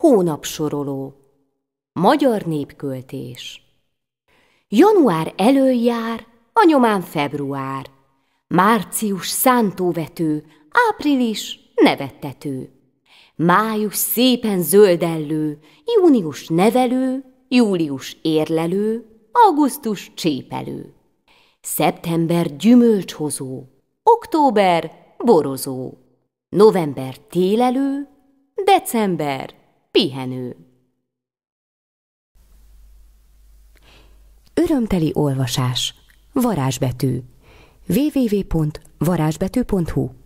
Hónapsoroló Magyar népköltés Január előjár, a nyomán február, március szántóvető, április nevettető, május szépen zöldellő, június nevelő, július érlelő, augusztus csépelő, szeptember gyümölcshozó, október borozó, november télelő, december Pihenő. Örömteli olvasás. Varázsbetű. www.varázsbetű.hu